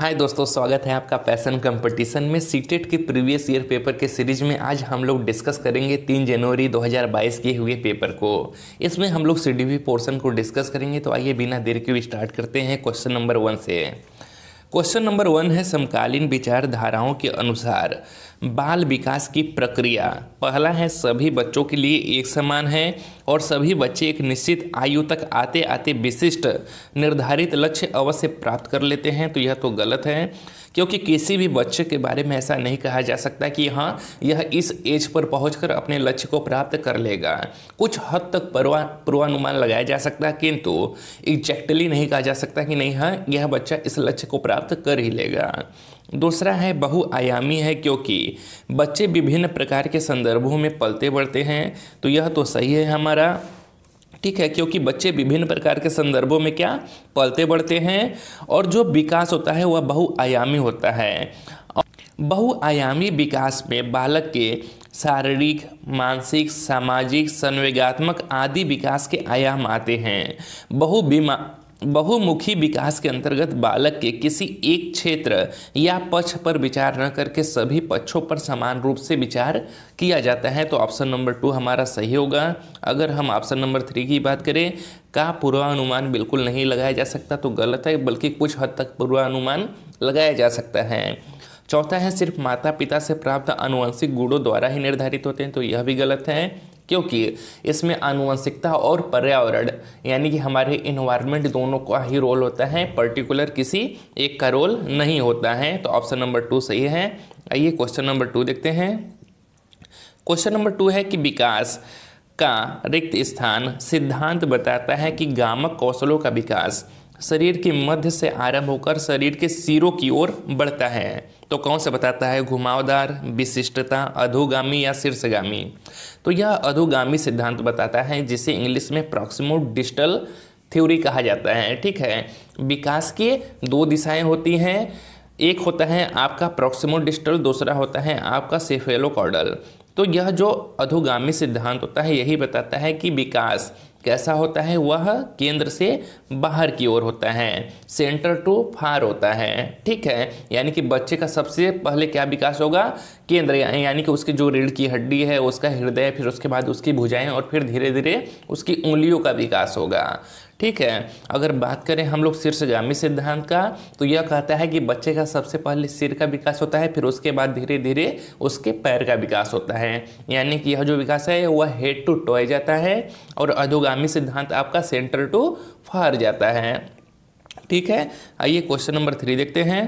हाय दोस्तों स्वागत है आपका पैसन कंपटीशन में सीटेट के प्रीवियस ईयर पेपर के सीरीज में आज हम लोग डिस्कस करेंगे तीन जनवरी 2022 के हुए पेपर को इसमें हम लोग सी पोर्शन को डिस्कस करेंगे तो आइए बिना देर के स्टार्ट करते हैं क्वेश्चन नंबर वन से क्वेश्चन नंबर वन है समकालीन विचारधाराओं के अनुसार बाल विकास की प्रक्रिया पहला है सभी बच्चों के लिए एक समान है और सभी बच्चे एक निश्चित आयु तक आते आते विशिष्ट निर्धारित लक्ष्य अवश्य प्राप्त कर लेते हैं तो यह तो गलत है क्योंकि किसी भी बच्चे के बारे में ऐसा नहीं कहा जा सकता कि हाँ यह इस एज पर पहुँच अपने लक्ष्य को प्राप्त कर लेगा कुछ हद तक पूर्वानुमान लगाया जा सकता है किंतु एग्जैक्टली नहीं कहा जा सकता कि नहीं हाँ यह बच्चा इस लक्ष्य को प्राप्त कर ही लेगा दूसरा है बहुआयामी है क्योंकि बच्चे विभिन्न प्रकार के संदर्भों में पलते बढ़ते हैं तो यह तो सही है हमारा ठीक है क्योंकि बच्चे विभिन्न प्रकार के संदर्भों में क्या पलते बढ़ते हैं और जो विकास होता है वह बहुआयामी होता है बहुआयामी विकास में बालक के शारीरिक मानसिक सामाजिक संवेगात्मक आदि विकास के आयाम आते हैं बहु बहुमुखी विकास के अंतर्गत बालक के किसी एक क्षेत्र या पक्ष पर विचार न करके सभी पक्षों पर समान रूप से विचार किया जाता है तो ऑप्शन नंबर टू हमारा सही होगा अगर हम ऑप्शन नंबर थ्री की बात करें का पूर्वानुमान बिल्कुल नहीं लगाया जा सकता तो गलत है बल्कि कुछ हद तक पूर्वानुमान लगाया जा सकता है चौथा है सिर्फ माता पिता से प्राप्त अनुवंशिक गुणों द्वारा ही निर्धारित होते हैं तो यह भी गलत है क्योंकि इसमें आनुवंशिकता और पर्यावरण यानी कि हमारे इन्वायरमेंट दोनों का ही रोल होता है पर्टिकुलर किसी एक का रोल नहीं होता है तो ऑप्शन नंबर टू सही है आइए क्वेश्चन नंबर टू देखते हैं क्वेश्चन नंबर टू है कि विकास का रिक्त स्थान सिद्धांत बताता है कि गामक कौशलों का विकास शरीर के मध्य से आरंभ होकर शरीर के सिरों की ओर बढ़ता है तो कौन सा बताता है घुमावदार विशिष्टता अधोगामी या शीर्षगामी तो यह अधोगामी सिद्धांत बताता है जिसे इंग्लिश में प्रॉक्सिमो डिजिटल थ्योरी कहा जाता है ठीक है विकास के दो दिशाएं होती हैं एक होता है आपका प्रॉक्सिमो डिजिटल दूसरा होता है आपका सेफेलो कॉडल तो यह जो अधोगामी सिद्धांत होता है यही बताता है कि विकास कैसा होता है वह केंद्र से बाहर की ओर होता है सेंटर टू फार होता है ठीक है यानी कि बच्चे का सबसे पहले क्या विकास होगा केंद्र यानी कि उसकी जो रीढ़ की हड्डी है उसका हृदय फिर उसके बाद उसकी भुजाएं और फिर धीरे धीरे उसकी उंगलियों का विकास होगा ठीक है अगर बात करें हम लोग शीर्षगामी सिद्धांत का तो यह कहता है कि बच्चे का सबसे पहले सिर का विकास होता है फिर उसके बाद धीरे धीरे उसके पैर का विकास होता है यानी कि यह जो विकास है वह हेड टू टॉय जाता है और अधोगामी सिद्धांत आपका सेंटर टू फार जाता है ठीक है आइए क्वेश्चन नंबर थ्री देखते हैं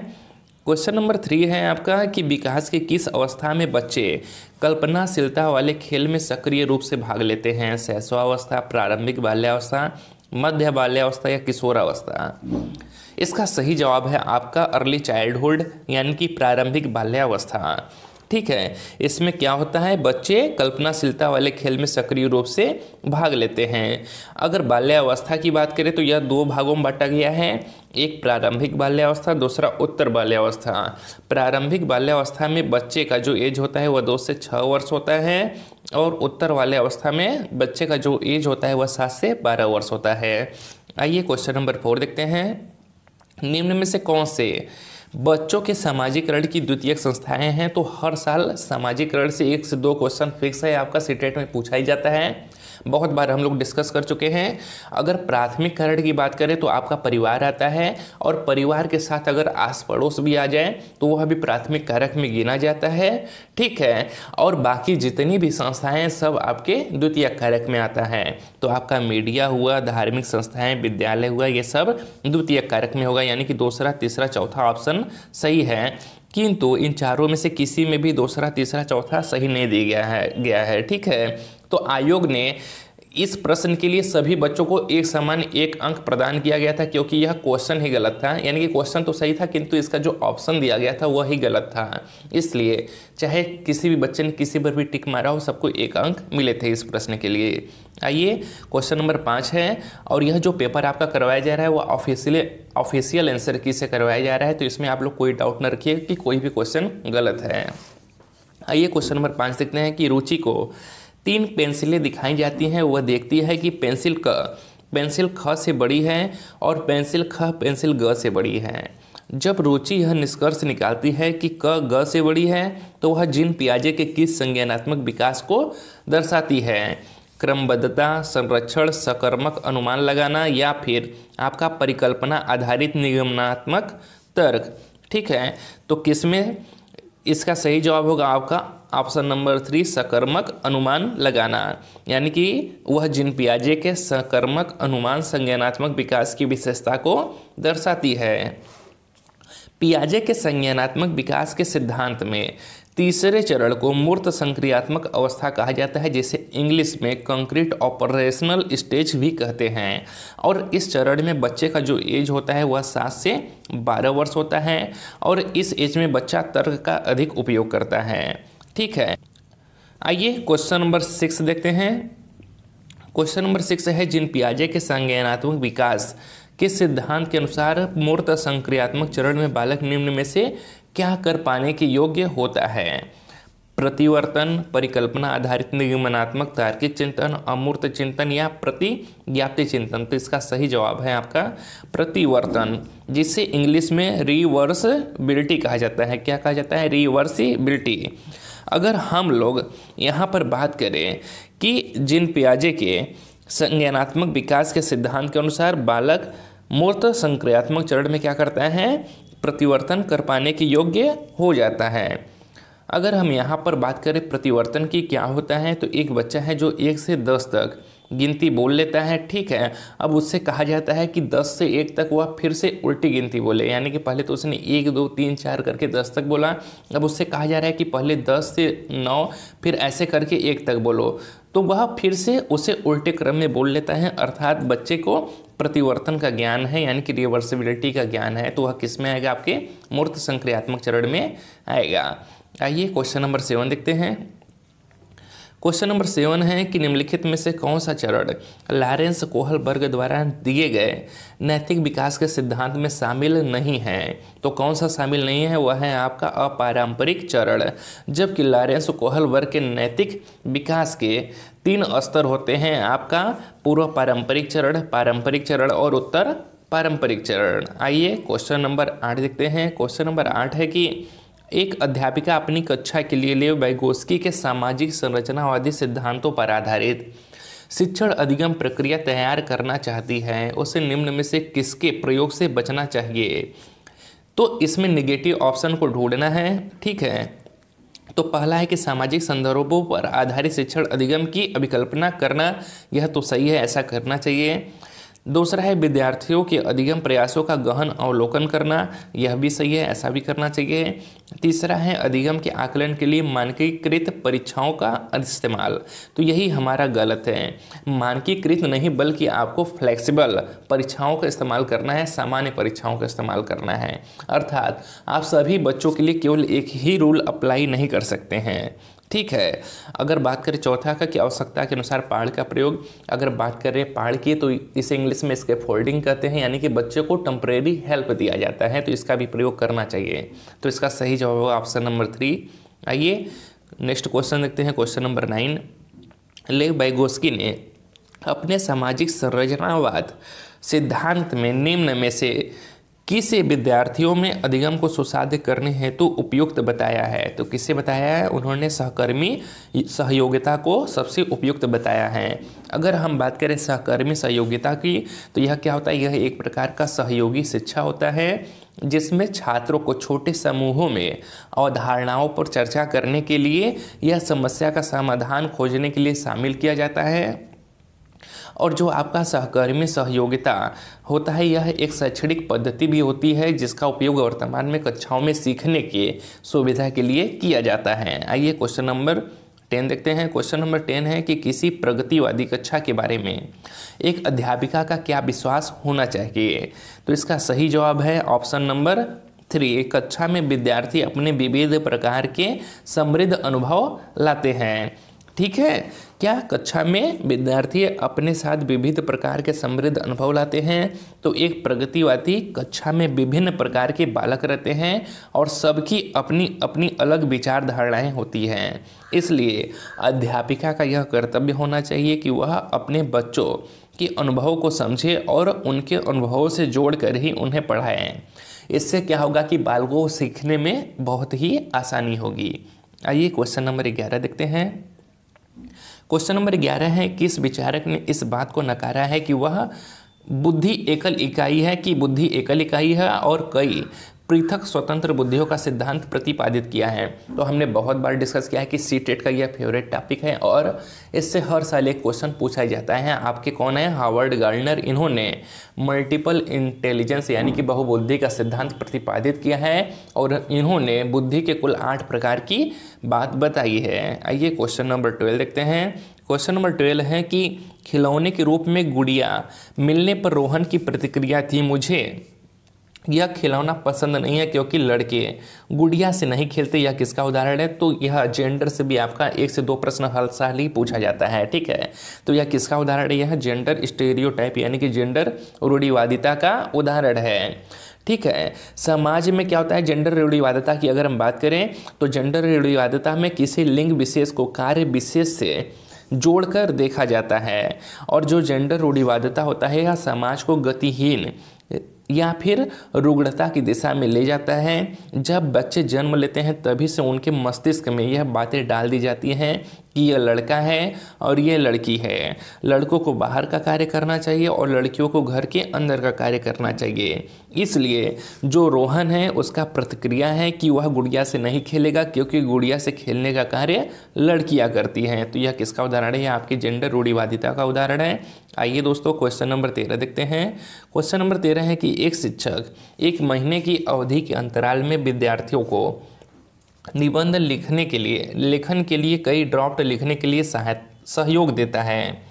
क्वेश्चन नंबर थ्री है आपका कि विकास के किस अवस्था में बच्चे कल्पनाशीलता वाले खेल में सक्रिय रूप से भाग लेते हैं शैशवावस्था प्रारंभिक बाल्यावस्था मध्य बाल्यावस्था या किशोरावस्था इसका सही जवाब है आपका अर्ली चाइल्डहुड यानी कि प्रारंभिक बाल्यावस्था ठीक है इसमें क्या होता है बच्चे कल्पनाशीलता वाले खेल में सक्रिय रूप से भाग लेते हैं अगर बाल्यावस्था की बात करें तो यह दो भागों में बांटा गया है एक प्रारंभिक बाल्यावस्था दूसरा उत्तर बाल्यावस्था प्रारंभिक बाल्यावस्था में बच्चे का जो एज होता है वह दो से छः वर्ष होता है और उत्तर वाले अवस्था में बच्चे का जो एज होता है वह सात से बारह वर्ष होता है आइए क्वेश्चन नंबर फोर देखते हैं निम्न में से कौन से बच्चों के सामाजिकरण की द्वितीय संस्थाएं हैं तो हर साल सामाजिकरण से एक से दो क्वेश्चन फिक्स है आपका सीटेट में पूछा ही जाता है बहुत बार हम लोग डिस्कस कर चुके हैं अगर प्राथमिक कारण की बात करें तो आपका परिवार आता है और परिवार के साथ अगर आस पड़ोस भी आ जाए तो वह भी प्राथमिक कारक में गिना जाता है ठीक है और बाकी जितनी भी संस्थाएं सब आपके द्वितीय कारक में आता है तो आपका मीडिया हुआ धार्मिक संस्थाएं विद्यालय हुआ ये सब द्वितीय कारक में होगा यानी कि दूसरा तीसरा चौथा ऑप्शन सही है किंतु इन चारों में से किसी में भी दूसरा तीसरा चौथा सही नहीं दिया गया है गया है ठीक है तो आयोग ने इस प्रश्न के लिए सभी बच्चों को एक समान एक अंक प्रदान किया गया था क्योंकि यह क्वेश्चन ही गलत था यानी कि क्वेश्चन तो सही था किंतु इसका जो ऑप्शन दिया गया था वह ही गलत था इसलिए चाहे किसी भी बच्चे ने किसी पर भी टिक मारा हो सबको एक अंक मिले थे इस प्रश्न के लिए आइए क्वेश्चन नंबर पाँच है और यह जो पेपर आपका करवाया जा रहा है वह ऑफिशियल ऑफिशियल आंसर की से करवाया जा रहा है तो इसमें आप लोग कोई डाउट न रखिए कि कोई भी क्वेश्चन गलत है आइए क्वेश्चन नंबर पाँच देखते हैं कि रुचि को तीन पेंसिलें दिखाई जाती हैं वह देखती है कि पेंसिल क पेंसिल ख से बड़ी है और पेंसिल ख पेंसिल ग से बड़ी है जब रुचि यह निष्कर्ष निकालती है कि क ग से बड़ी है तो वह जिन पियाजे के किस संज्ञानात्मक विकास को दर्शाती है क्रमबद्धता संरक्षण सकर्मक अनुमान लगाना या फिर आपका परिकल्पना आधारित निगमनात्मक तर्क ठीक है तो किसमें इसका सही जवाब होगा आपका ऑप्शन नंबर थ्री सकर्मक अनुमान लगाना यानी कि वह जिन पियाजे के सकर्मक अनुमान संज्ञानात्मक विकास की विशेषता को दर्शाती है पियाजे के संज्ञानात्मक विकास के सिद्धांत में तीसरे चरण को मूर्त संक्रियात्मक अवस्था कहा जाता है जिसे इंग्लिश में कंक्रीट ऑपरेशनल स्टेज भी कहते हैं और इस चरण में बच्चे का जो एज होता है वह सात से बारह वर्ष होता है और इस एज में बच्चा तर्क का अधिक उपयोग करता है ठीक है आइए क्वेश्चन नंबर सिक्स देखते हैं क्वेश्चन नंबर सिक्स है जिन पियाजे के संज्ञानात्मक विकास के सिद्धांत के अनुसार मूर्त संक्रियात्मक चरण में बालक निम्न में से क्या कर पाने के योग्य होता है प्रतिवर्तन परिकल्पना आधारित निगमनात्मक तार्किक चिंतन अमूर्त चिंतन या प्रतिज्ञाप्ति चिंतन तो इसका सही जवाब है आपका प्रतिवर्तन जिसे इंग्लिश में रिवर्सबिलिटी कहा जाता है क्या कहा जाता है रिवर्सिबिलिटी अगर हम लोग यहाँ पर बात करें कि जिन पियाजे के संज्ञानात्मक विकास के सिद्धांत के अनुसार बालक मूर्त संक्रियात्मक चरण में क्या करता है प्रतिवर्तन कर पाने के योग्य हो जाता है अगर हम यहाँ पर बात करें प्रतिवर्तन की क्या होता है तो एक बच्चा है जो एक से दस तक गिनती बोल लेता है ठीक है अब उससे कहा जाता है कि दस से एक तक वह फिर से उल्टी गिनती बोले यानी कि पहले तो उसने एक दो तीन चार करके दस तक बोला अब उससे कहा जा रहा है कि पहले दस से नौ फिर ऐसे करके एक तक बोलो तो वह फिर से उसे उल्टे क्रम में बोल लेता है अर्थात बच्चे को प्रतिवर्तन का ज्ञान है यानी कि रिवर्सिबिलिटी का ज्ञान है तो वह किस में आएगा आपके मूर्त संक्रियात्मक चरण में आएगा आइए क्वेश्चन नंबर सेवन देखते हैं क्वेश्चन नंबर सेवन है कि निम्नलिखित में से कौन सा चरण कोहल कोहलबर्ग द्वारा दिए गए नैतिक विकास के सिद्धांत में शामिल नहीं है तो कौन सा शामिल नहीं है वह है आपका अपारंपरिक चरण जबकि कोहल कोहलबर्ग के नैतिक विकास के तीन स्तर होते हैं आपका पूर्व पारंपरिक चरण पारंपरिक चरण और उत्तर पारंपरिक चरण आइए क्वेश्चन नंबर आठ देखते हैं क्वेश्चन नंबर आठ है कि एक अध्यापिका अपनी कक्षा के लिए लेव बैगोस्की के सामाजिक संरचनावादी सिद्धांतों पर आधारित शिक्षण अधिगम प्रक्रिया तैयार करना चाहती है उसे निम्न में से किसके प्रयोग से बचना चाहिए तो इसमें निगेटिव ऑप्शन को ढूंढना है ठीक है तो पहला है कि सामाजिक संदर्भों पर आधारित शिक्षण अधिगम की अभिकल्पना करना यह तो सही है ऐसा करना चाहिए दूसरा है विद्यार्थियों के अधिगम प्रयासों का गहन अवलोकन करना यह भी सही है ऐसा भी करना चाहिए तीसरा है अधिगम के आकलन के लिए मानकीकृत परीक्षाओं का इस्तेमाल तो यही हमारा गलत है मानकीकृत नहीं बल्कि आपको फ्लेक्सिबल परीक्षाओं का इस्तेमाल करना है सामान्य परीक्षाओं का इस्तेमाल करना है अर्थात आप सभी बच्चों के लिए केवल एक ही रूल अप्लाई नहीं कर सकते हैं ठीक है अगर बात करें चौथा का कि आवश्यकता के अनुसार पाड़ का प्रयोग अगर बात करें पाड़ की तो इसे इंग्लिश में इसके फोल्डिंग कहते हैं यानी कि बच्चों को टम्परेरी हेल्प दिया जाता है तो इसका भी प्रयोग करना चाहिए तो इसका सही जवाब होगा ऑप्शन नंबर थ्री आइए नेक्स्ट क्वेश्चन देखते हैं क्वेश्चन नंबर नाइन लेव बैगोस्की ने अपने सामाजिक संरचनावाद सिद्धांत में निम्न में से किस विद्यार्थियों में अधिगम को सुसाध्य करने हेतु तो उपयुक्त बताया है तो किससे बताया है उन्होंने सहकर्मी सहयोगिता को सबसे उपयुक्त बताया है अगर हम बात करें सहकर्मी सहयोगिता की तो यह क्या होता है यह एक प्रकार का सहयोगी शिक्षा होता है जिसमें छात्रों को छोटे समूहों में अवधारणाओं पर चर्चा करने के लिए यह समस्या का समाधान खोजने के लिए शामिल किया जाता है और जो आपका सहकर्मी सहयोगिता होता है यह एक शैक्षणिक पद्धति भी होती है जिसका उपयोग वर्तमान में कक्षाओं में सीखने के सुविधा के लिए किया जाता है आइए क्वेश्चन नंबर टेन देखते हैं क्वेश्चन नंबर टेन है कि किसी प्रगतिवादी कक्षा के बारे में एक अध्यापिका का क्या विश्वास होना चाहिए तो इसका सही जवाब है ऑप्शन नंबर थ्री एक कक्षा में विद्यार्थी अपने विविध प्रकार के समृद्ध अनुभव लाते हैं ठीक है क्या कक्षा में विद्यार्थी अपने साथ विविध प्रकार के समृद्ध अनुभव लाते हैं तो एक प्रगतिवादी कक्षा में विभिन्न प्रकार के बालक रहते हैं और सबकी अपनी अपनी अलग विचारधाराएं होती हैं इसलिए अध्यापिका का यह कर्तव्य होना चाहिए कि वह अपने बच्चों के अनुभव को समझे और उनके अनुभवों से जोड़कर ही उन्हें पढ़ाएं इससे क्या होगा कि बालकों को सीखने में बहुत ही आसानी होगी आइए क्वेश्चन नंबर ग्यारह देखते हैं क्वेश्चन नंबर ग्यारह है किस विचारक ने इस बात को नकारा है कि वह बुद्धि एकल इकाई है कि बुद्धि एकल इकाई है और कई पृथक स्वतंत्र बुद्धियों का सिद्धांत प्रतिपादित किया है तो हमने बहुत बार डिस्कस किया है कि सी टेट का यह फेवरेट टॉपिक है और इससे हर साल एक क्वेश्चन पूछा जाता है आपके कौन है हार्वर्ड गार्डनर इन्होंने मल्टीपल इंटेलिजेंस यानी कि बहुबुद्धि का सिद्धांत प्रतिपादित किया है और इन्होंने बुद्धि के कुल आठ प्रकार की बात बताई है आइए क्वेश्चन नंबर ट्वेल्व देखते हैं क्वेश्चन नंबर ट्वेल्व है कि खिलौने के रूप में गुड़िया मिलने पर रोहन की प्रतिक्रिया थी मुझे यह खिलौना पसंद नहीं है क्योंकि लड़के गुड़िया से नहीं खेलते यह किसका उदाहरण है तो यह जेंडर से भी आपका एक से दो प्रश्न हर साल ही पूछा जाता है ठीक है तो यह किसका उदाहरण है यह जेंडर स्टेरियोटाइप यानी कि जेंडर रूढ़िवादिता का उदाहरण है ठीक है समाज में क्या होता है जेंडर रूढ़िवादिता की अगर हम बात करें तो जेंडर रूढ़िवादिता में किसी लिंग विशेष को कार्य विशेष से जोड़कर देखा जाता है और जो जेंडर रूढ़िवादिता होता है यह समाज को गतिहीन या फिर रुग्णता की दिशा में ले जाता है जब बच्चे जन्म लेते हैं तभी से उनके मस्तिष्क में यह बातें डाल दी जाती हैं कि यह लड़का है और यह लड़की है लड़कों को बाहर का कार्य करना चाहिए और लड़कियों को घर के अंदर का कार्य करना चाहिए इसलिए जो रोहन है उसका प्रतिक्रिया है कि वह गुड़िया से नहीं खेलेगा क्योंकि गुड़िया से खेलने का कार्य लड़कियां करती हैं तो यह किसका उदाहरण है यह आपकी जेंडर रूढ़ीवादिता का उदाहरण है आइए दोस्तों क्वेश्चन नंबर तेरह देखते हैं क्वेश्चन नंबर तेरह है कि एक शिक्षक एक महीने की अवधि के अंतराल में विद्यार्थियों को निबंध लिखने के लिए लेखन के लिए कई ड्राफ्ट लिखने के लिए सहाय सहयोग देता है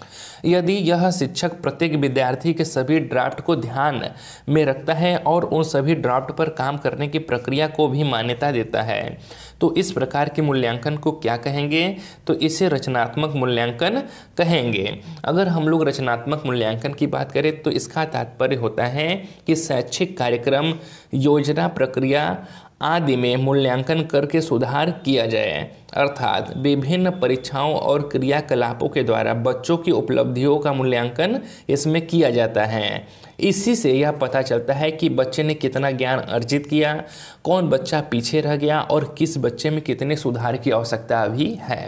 यदि यह शिक्षक प्रत्येक विद्यार्थी के सभी ड्राफ्ट को ध्यान में रखता है और उन सभी ड्राफ्ट पर काम करने की प्रक्रिया को भी मान्यता देता है तो इस प्रकार के मूल्यांकन को क्या कहेंगे तो इसे रचनात्मक मूल्यांकन कहेंगे अगर हम लोग रचनात्मक मूल्यांकन की बात करें तो इसका तात्पर्य होता है कि शैक्षिक कार्यक्रम योजना प्रक्रिया आदि में मूल्यांकन करके सुधार किया जाए अर्थात विभिन्न परीक्षाओं और क्रियाकलापों के द्वारा बच्चों की उपलब्धियों का मूल्यांकन इसमें किया जाता है इसी से यह पता चलता है कि बच्चे ने कितना ज्ञान अर्जित किया कौन बच्चा पीछे रह गया और किस बच्चे में कितने सुधार की आवश्यकता अभी है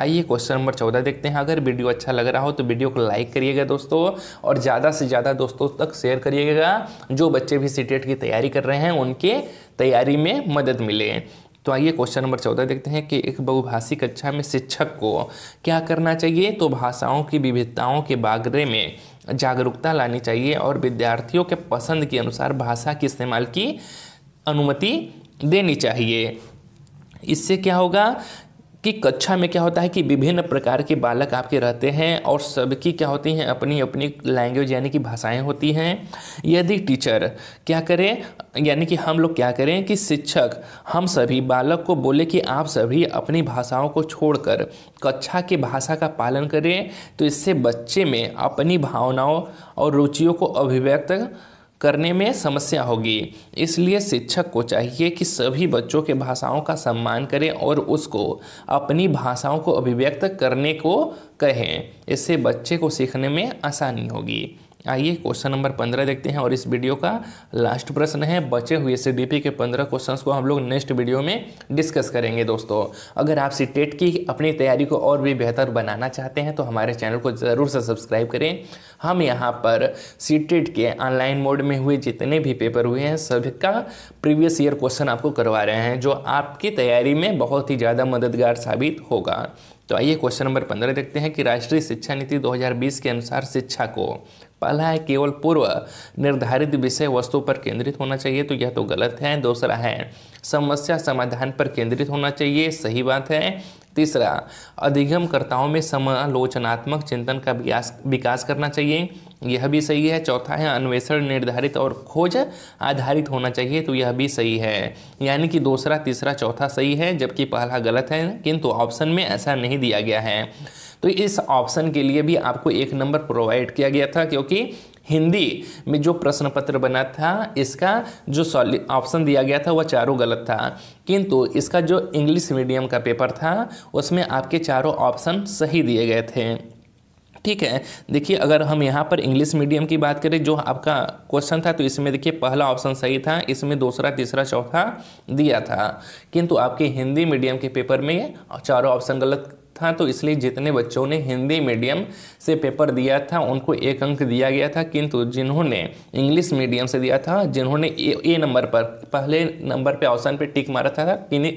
आइए क्वेश्चन नंबर चौदह देखते हैं अगर वीडियो अच्छा लग रहा हो तो वीडियो को लाइक करिएगा दोस्तों और ज़्यादा से ज़्यादा दोस्तों तक शेयर करिएगा जो बच्चे भी सी e की तैयारी कर रहे हैं उनके तैयारी में मदद मिले तो आइए क्वेश्चन नंबर चौदह देखते हैं कि एक बहुभाषी कक्षा में शिक्षक को क्या करना चाहिए तो भाषाओं की विविधताओं के बागरे में जागरूकता लानी चाहिए और विद्यार्थियों के पसंद के अनुसार भाषा के इस्तेमाल की अनुमति देनी चाहिए इससे क्या होगा कि कक्षा में क्या होता है कि विभिन्न प्रकार के बालक आपके रहते हैं और सबकी क्या होती हैं अपनी अपनी लैंग्वेज यानी कि भाषाएं होती हैं यदि टीचर क्या करें यानी कि हम लोग क्या करें कि शिक्षक हम सभी बालक को बोले कि आप सभी अपनी भाषाओं को छोड़कर कक्षा के भाषा का पालन करें तो इससे बच्चे में अपनी भावनाओं और रुचियों को अभिव्यक्त करने में समस्या होगी इसलिए शिक्षक को चाहिए कि सभी बच्चों के भाषाओं का सम्मान करें और उसको अपनी भाषाओं को अभिव्यक्त करने को कहें इससे बच्चे को सीखने में आसानी होगी आइए क्वेश्चन नंबर पंद्रह देखते हैं और इस वीडियो का लास्ट प्रश्न है बचे हुए सी डी पी के पंद्रह क्वेश्चंस को हम लोग नेक्स्ट वीडियो में डिस्कस करेंगे दोस्तों अगर आप सी टेट की अपनी तैयारी को और भी बेहतर बनाना चाहते हैं तो हमारे चैनल को ज़रूर से सब्सक्राइब करें हम यहाँ पर सी टेट e के ऑनलाइन मोड में हुए जितने भी पेपर हुए हैं सभी का प्रीवियस ईयर क्वेश्चन आपको करवा रहे हैं जो आपकी तैयारी में बहुत ही ज़्यादा मददगार साबित होगा तो आइए क्वेश्चन नंबर पंद्रह देखते हैं कि राष्ट्रीय शिक्षा नीति 2020 के अनुसार शिक्षा को पहला है केवल पूर्व निर्धारित विषय वस्तु पर केंद्रित होना चाहिए तो यह तो गलत है दूसरा है समस्या समाधान पर केंद्रित होना चाहिए सही बात है तीसरा अधिगमकर्ताओं में समालोचनात्मक चिंतन का विकास विकास करना चाहिए यह भी सही है चौथा है अन्वेषण निर्धारित और खोज आधारित होना चाहिए तो यह भी सही है यानी कि दूसरा तीसरा चौथा सही है जबकि पहला गलत है किंतु ऑप्शन में ऐसा नहीं दिया गया है तो इस ऑप्शन के लिए भी आपको एक नंबर प्रोवाइड किया गया था क्योंकि हिंदी में जो प्रश्न पत्र बना था इसका जो ऑप्शन दिया गया था वह चारों गलत था किंतु इसका जो इंग्लिश मीडियम का पेपर था उसमें आपके चारों ऑप्शन सही दिए गए थे ठीक है देखिए अगर हम यहाँ पर इंग्लिश मीडियम की बात करें जो आपका क्वेश्चन था तो इसमें देखिए पहला ऑप्शन सही था इसमें दूसरा तीसरा चौथा दिया था किंतु आपके हिंदी मीडियम के पेपर में चारों ऑप्शन गलत था तो इसलिए जितने बच्चों ने हिंदी मीडियम से पेपर दिया था उनको एक अंक दिया गया था किंतु जिन्होंने इंग्लिश मीडियम से दिया था जिन्होंने ए, ए नंबर पर पहले नंबर पे ऑप्शन पे टिक मारा था किन्हीं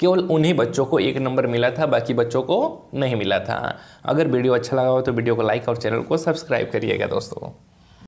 केवल उन्हीं बच्चों को एक नंबर मिला था बाकी बच्चों को नहीं मिला था अगर वीडियो अच्छा लगा हो तो वीडियो को लाइक और चैनल को सब्सक्राइब करिएगा दोस्तों